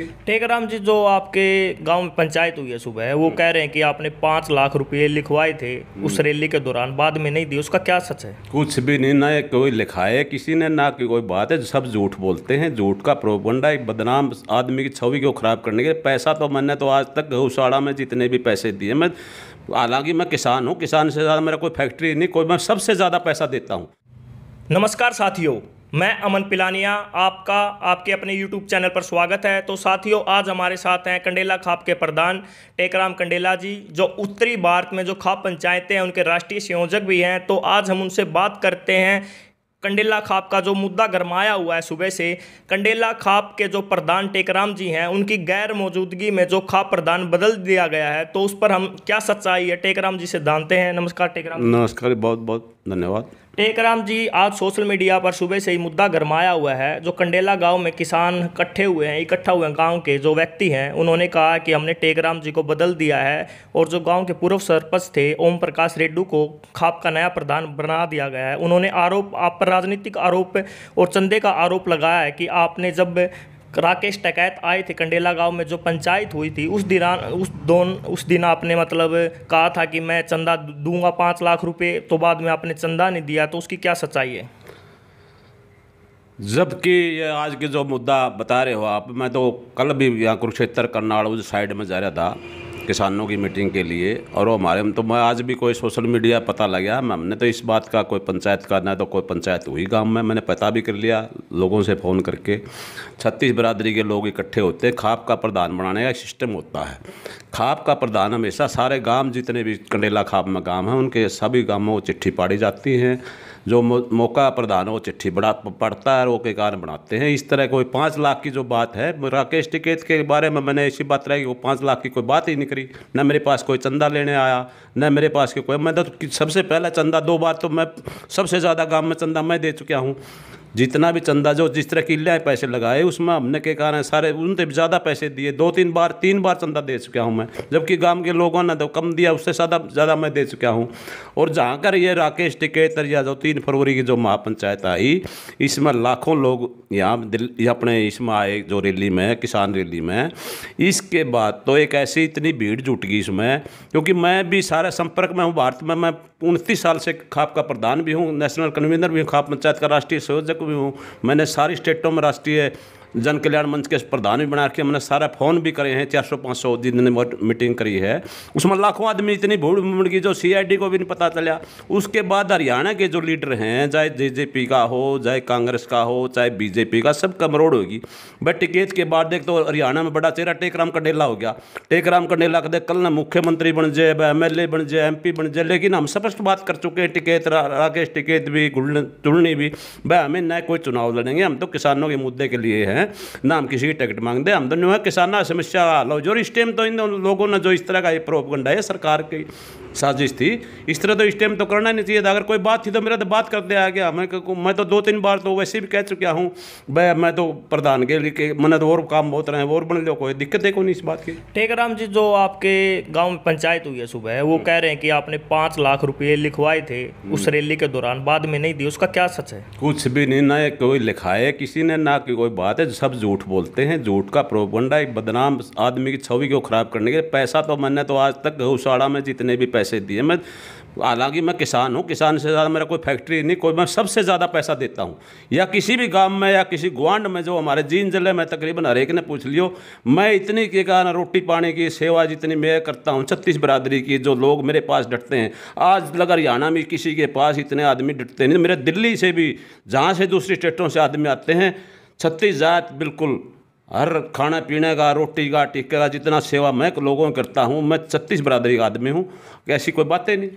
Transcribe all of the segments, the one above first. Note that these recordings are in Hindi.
टेकराम जी जो आपके गांव में पंचायत हुई है सुबह है वो हम्म। कह रहे हैं कि आपने पाँच लाख रुपए लिखवाए थे उस हम्म। रैली के दौरान बाद में नहीं दिए उसका क्या सच है कुछ भी नहीं ना कोई लिखा है किसी ने ना की कोई बात है सब झूठ बोलते हैं झूठ का प्रोपगंडा एक बदनाम आदमी की छवि को खराब करने के पैसा तो मैंने तो आज तक गौशाड़ा में जितने भी पैसे दिए मैं हालांकि मैं किसान हूँ किसान से ज़्यादा मेरा कोई फैक्ट्री नहीं कोई मैं सबसे ज़्यादा पैसा देता हूँ नमस्कार साथियों मैं अमन पिलानिया आपका आपके अपने यूट्यूब चैनल पर स्वागत है तो साथियों आज हमारे साथ हैं कंडेला खाप के प्रधान टेकराम कंडेला जी जो उत्तरी भारत में जो खाप पंचायतें हैं उनके राष्ट्रीय संयोजक भी हैं तो आज हम उनसे बात करते हैं कंडेला खाप का जो मुद्दा गरमाया हुआ है सुबह से कंडेला खाप के जो प्रधान टेकराम जी हैं उनकी गैर मौजूदगी में जो खाप प्रधान बदल दिया गया है तो उस पर हम क्या सच्चाई है टेकराम जी से जानते हैं नमस्कार टेकराम नमस्कार बहुत बहुत धन्यवाद टेकराम जी आज सोशल मीडिया पर सुबह से ही मुद्दा गरमाया हुआ है जो कंडेला गांव में किसान इकट्ठे हुए हैं इकट्ठा हुए गांव के जो व्यक्ति हैं उन्होंने कहा कि हमने टेकराम जी को बदल दिया है और जो गांव के पूर्व सरपंच थे ओम प्रकाश रेड्डू को खाप का नया प्रधान बना दिया गया है उन्होंने आरोप आप पर राजनीतिक आरोप और चंदे का आरोप लगाया है कि आपने जब राकेश टकैत आए थे कंडेला गांव में जो पंचायत हुई थी उस दिन उस दोन उस दिन आपने मतलब कहा था कि मैं चंदा दूंगा पाँच लाख रुपए तो बाद में आपने चंदा नहीं दिया तो उसकी क्या सच्चाई है जबकि ये आज के जो मुद्दा बता रहे हो आप मैं तो कल भी यहाँ कुरुक्षेत्र करनाल उस साइड में जा रहा था किसानों की मीटिंग के लिए और वो हमारे तो मैं आज भी कोई सोशल मीडिया पता लगा हमने तो इस बात का कोई पंचायत का ना तो कोई पंचायत हुई गांव में मैंने पता भी कर लिया लोगों से फ़ोन करके छत्तीस बरादरी के लोग इकट्ठे होते हैं खाप का प्रधान बनाने का सिस्टम होता है खाप का प्रधान हमेशा सारे गांव जितने भी कंडेला खाप में गांव हैं उनके सभी गांवों को चिट्ठी पाड़ी जाती हैं जो मौका प्रदान हो चिट्ठी बड़ा पढ़ता है वो के कारण बनाते हैं इस तरह कोई पाँच लाख की जो बात है राकेश टिकेत के बारे में मैंने ऐसी बात रही वो पाँच लाख की कोई बात ही नहीं करी न मेरे पास कोई चंदा लेने आया न मेरे पास की कोई मैं तो सबसे पहला चंदा दो बार तो मैं सबसे ज़्यादा गाँव में चंदा मैं दे चुका हूँ जितना भी चंदा जो जिस तरह की लिया पैसे लगाए उसमें हमने के कारण सारे उनसे भी ज़्यादा पैसे दिए दो तीन बार तीन बार चंदा दे चुका हूँ मैं जबकि गांव के लोगों ने तो कम दिया उससे ज़्यादा ज़्यादा मैं दे चुका हूँ और जहाँ कर ये राकेश टिकेतर या जो तीन फरवरी की जो महापंचायत आई इसमें लाखों लोग यहाँ दिल्ली अपने इसमें आए जो रैली में किसान रैली में इसके बाद तो एक ऐसी इतनी भीड़ जुट गई इसमें क्योंकि मैं भी सारे संपर्क में हूँ भारत में मैं उनतीस साल से खाप का प्रधान भी हूँ नेशनल कन्वीनर भी हूँ खाप पंचायत का राष्ट्रीय संयोजक भी हूँ मैंने सारी स्टेटों में राष्ट्रीय जन कल्याण मंच के प्रधान भी बना रखे हमने सारा फोन भी करे हैं चार सौ पाँच सौ दिन मीटिंग करी है उसमें लाखों आदमी इतनी भीड़ मूवमेंट की जो सीआईडी को भी नहीं पता चला उसके बाद हरियाणा के जो लीडर हैं चाहे जेजेपी का हो चाहे कांग्रेस का हो चाहे बीजेपी का सब कमरोड़ होगी बट टिकेत के बाद देख तो हरियाणा में बड़ा चेहरा टेकराम कडेला हो गया टेकराम कंडेला का देख कल ना मुख्यमंत्री बन जाए एम एल बन जाए एम बन जाए लेकिन हम स्पष्ट बात कर चुके हैं टिकेत राकेश टिकेत भी चुड़नी भी भाई हमें न कोई चुनाव लड़ेंगे हम तो किसानों के मुद्दे के लिए हैं ना हम किसी की टिकट मांगते आमदन जो है किसान समस्या लो जो इस टाइम तो इन लोगों ने जो इस तरह का ये प्रोपगंडा है सरकार की साजिश थी इस तरह तो इस टाइम तो करना नहीं चाहिए था अगर कोई बात थी तो मेरा तो बात करते आ गया मैं मैं तो दो तीन बार तो वैसे भी कह चुका हूँ भाई मैं तो प्रधान के लिए मैंने तो और काम बहुत रहे हैं और बन लो कोई दिक्कत है को नहीं इस बात की टेकराम जी जो आपके गाँव में पंचायत हुई है सुबह वो हम्म। कह रहे हैं कि आपने पाँच लाख रुपये लिखवाए थे हम्म। उस रैली के दौरान बाद में नहीं दिए उसका क्या सच है कुछ भी नहीं ना कोई लिखा है किसी ने ना की कोई बात है सब झूठ बोलते हैं झूठ का प्रोपंडा एक बदनाम आदमी की छवि को खराब करने के पैसा तो मैंने तो आज तक गौशाड़ा में जितने भी पैसे पैसे दिए मैं हालांकि मैं किसान हूँ किसान से ज़्यादा मेरा कोई फैक्ट्री नहीं कोई मैं सबसे ज़्यादा पैसा देता हूँ या किसी भी गांव में या किसी ग्वांड में जो हमारे जीन जिले में तकरीबन हरेक ने पूछ लियो मैं इतनी के कारण रोटी पानी की सेवा जितनी मैं करता हूँ छत्तीस बरादरी की जो लोग मेरे पास डटते हैं आज लगा हरियाणा में किसी के पास इतने आदमी डटते नहीं मेरे दिल्ली से भी जहाँ से दूसरी स्टेटों से आदमी आते हैं छत्तीस जात बिल्कुल हर खाने पीने का रोटी का टिक्के का जितना सेवा मैं लोगों में करता हूँ मैं छत्तीस बरादरी का आदमी हूँ ऐसी कोई बातें नहीं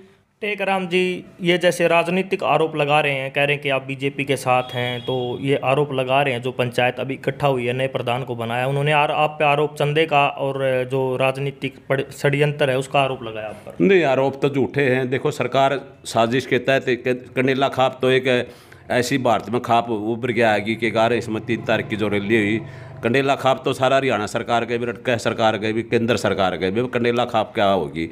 टेकराम जी ये जैसे राजनीतिक आरोप लगा रहे हैं कह रहे हैं कि आप बीजेपी के साथ हैं तो ये आरोप लगा रहे हैं जो पंचायत अभी इकट्ठा हुई है नए प्रधान को बनाया उन्होंने आर, आप पे आरोप चंदे का और जो राजनीतिक षड्यंत्र है उसका आरोप लगाया आप पर नहीं आरोप तो झूठे हैं देखो सरकार साजिश के तहत कंडेला खाप तो एक ऐसी भारत में खाप उभर गया आएगी कि ग्यारह इसमें तीन तारीख की जो रैली हुई कंडेला खाप तो सारा हरियाणा सरकार के भी रटका सरकार के भी केंद्र सरकार के भी कंडेला खाप क्या होगी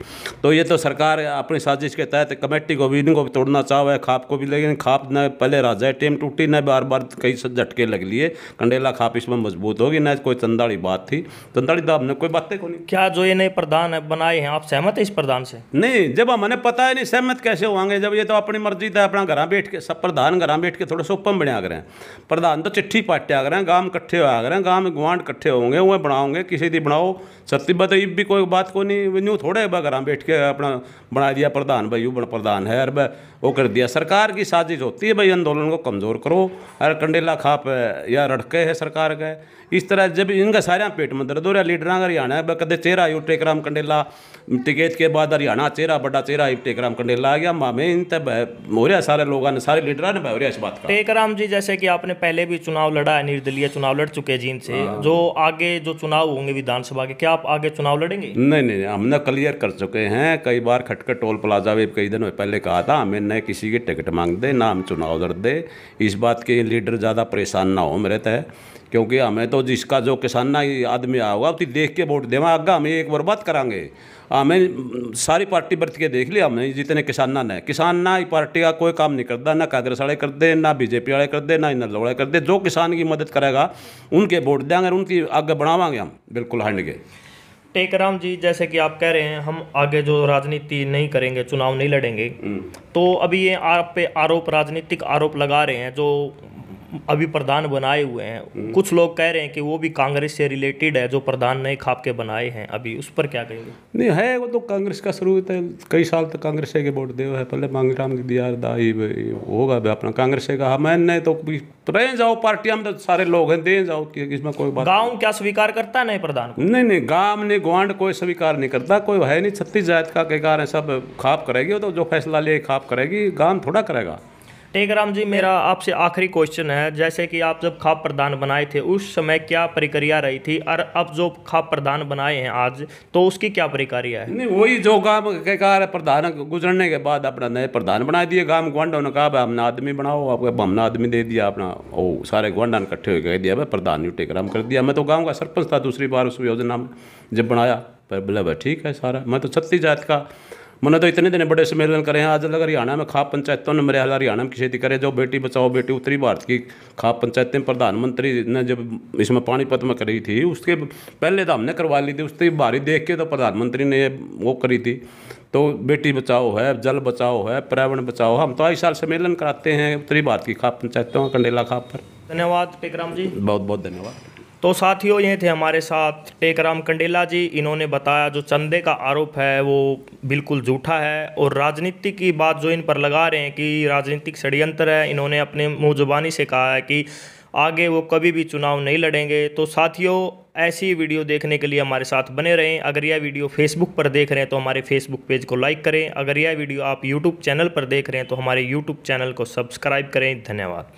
तो ये तो सरकार अपनी साजिश के तहत कमेटी को भी इनको भी तोड़ना चाहो है खाप को भी लेकिन खाप न पहले राजा टेम टूटी न बार बार कई झटके लग लिए कंडेला खाप इसमें मजबूत होगी न कोई तंदाड़ी बात थी तंदाड़ी तो हमने कोई बातें को नहीं क्या जो ये नए प्रधान बनाए हैं आप सहमत है इस प्रधान से नहीं जब हमने पता है नहीं सहमत कैसे होंगे जब ये तो अपनी मर्जी था अपना घर बैठ के सब प्रधान घर बैठ के थोड़ा सोपम बनाया करें प्रधान तो चिट्ठी पाट्या करें गांव इकट्ठे हो गए गांव आम गुआंड इकट्ठे होंगे वह बनाओगे किसी दी बनाओ सत्ती बताई भी कोई बात को नहीं न्यू थोड़े बा घर बैठ के अपना बना दिया प्रधान भाई यू प्रधान है अरे वो कर दिया सरकार की साजिश होती है भाई आंदोलन को कमज़ोर करो अरे कंडेला खाप है या रड़के है सरकार के इस तरह जब इनका सारे पेट में दर्द हो रहा लीडर हरियाणा है कदे चेहरा यू टेकराम कंडेला टिकेत के बाद हरियाणा चेहरा बड़ा चेहरा यू टेकराम कंडेला आ गया मामे इन तब हो रहा सारे लोगों ने सारे लीडर ने हो रहा इस बात टेकराम जी जैसे कि आपने पहले भी चुनाव लड़ा है निर्दलीय चुनाव लड़ चुके जी से हाँ। जो आगे जो चुनाव होंगे विधानसभा के क्या आप आगे चुनाव लड़ेंगे नहीं नहीं हमने क्लियर कर चुके हैं कई बार खटकर टोल प्लाजा भी कई दिनों पहले कहा था हमें न किसी की टिकट मांग दे ना हम चुनाव लड़ दे इस बात के लीडर ज़्यादा परेशान ना हो मेरे तय क्योंकि हमें तो जिसका जो किसान ना आदमी आओगा उसकी देख के वोट देवा आगे हमें एक बार बात कराएंगे हमें सारी पार्टी बरत के देख लिया हमने जितने किसान ना है किसान ना ही पार्टी का कोई काम नहीं करता ना कांग्रेस वाले कर दे ना बीजेपी वाले कर दे ना इन वाले कर दे जो किसान की मदद करेगा उनके वोट देंगे उनकी आगे बढ़ावागे हम बिल्कुल हंड के टेकराम जी जैसे कि आप कह रहे हैं हम आगे जो राजनीति नहीं करेंगे चुनाव नहीं लड़ेंगे हम्म। तो अभी ये आप पे आरोप राजनीतिक आरोप लगा रहे हैं जो अभी प्रधान बनाए हुए हैं हम्म। कुछ लोग कह रहे हैं कि वो भी कांग्रेस से रिलेटेड है जो प्रधान नए खाप के बनाए हैं अभी उस पर क्या कहेंगे नहीं है वो तो कांग्रेस का शुरू है कई साल तक कांग्रेस के वोट दे है पहले जी दिया दाई होगा भी अपना कांग्रेस का नहीं तो, तो रह जाओ पार्टियां में तो सारे लोग हैं दे जाओ इसमें कोई बात गाँव क्या स्वीकार करता नहीं प्रधान नहीं नहीं गाँव ने गुआंड कोई स्वीकार नहीं करता कोई है नहीं छत्तीस जात का के कारण सब खाप करेगी तो जो फैसला ले खाप करेगी गाँव थोड़ा करेगा टेकराम जी मेरा आपसे आखिरी क्वेश्चन है जैसे कि आप जब खाप प्रधान बनाए थे उस समय क्या प्रक्रिया रही थी और अब जो खाप प्रधान बनाए हैं आज तो उसकी क्या प्रक्रिया है नहीं वही जो गाँव के कार प्रधान गुजरने के बाद अपना नए प्रधान बना दिए गांव गुआंडों ने कहा हमने आदमी बनाओ आपको हमने आदमी दे दिया अपना ओ सारे गुआंडा इकट्ठे हो गए दिया भाई प्रधान यू टेकराम कर दिया मैं तो गाँव का सरपंच था दूसरी बार उस योजना में जब बनाया पर बोला भाई ठीक है सारा मैं तो छत्तीस जात का मैंने तो इतने दिन बड़े सम्मेलन करे हैं आज अलग हरियाणा में खाप पंचायतों तो ने मेरे हरियाणा में खेती करे जो बेटी बचाओ बेटी उत्तरी भारत की खाप पंचायतें प्रधानमंत्री ने जब इसमें पानीपत में करी थी उसके पहले तो हमने करवा ली थी उसकी बारी देख के तो प्रधानमंत्री ने वो करी थी तो बेटी बचाओ है जल बचाओ है पर्यावरण बचाओ हम तो आई साल सम्मेलन कराते हैं उत्तरी भारत की खाप पंचायतों कंडेला खाप पर धन्यवाद टेकराम जी बहुत बहुत धन्यवाद तो साथियों ये थे हमारे साथ टेकराम कंडेला जी इन्होंने बताया जो चंदे का आरोप है वो बिल्कुल झूठा है और राजनीति की बात जो इन पर लगा रहे हैं कि राजनीतिक षड्यंत्र है इन्होंने अपने मुँह जुबानी से कहा है कि आगे वो कभी भी चुनाव नहीं लड़ेंगे तो साथियों ऐसी वीडियो देखने के लिए हमारे साथ बने रहें अगर यह वीडियो फेसबुक पर देख रहे हैं तो हमारे फेसबुक पेज को लाइक करें अगर यह वीडियो आप यूट्यूब चैनल पर देख रहे हैं तो हमारे यूट्यूब चैनल को सब्सक्राइब करें धन्यवाद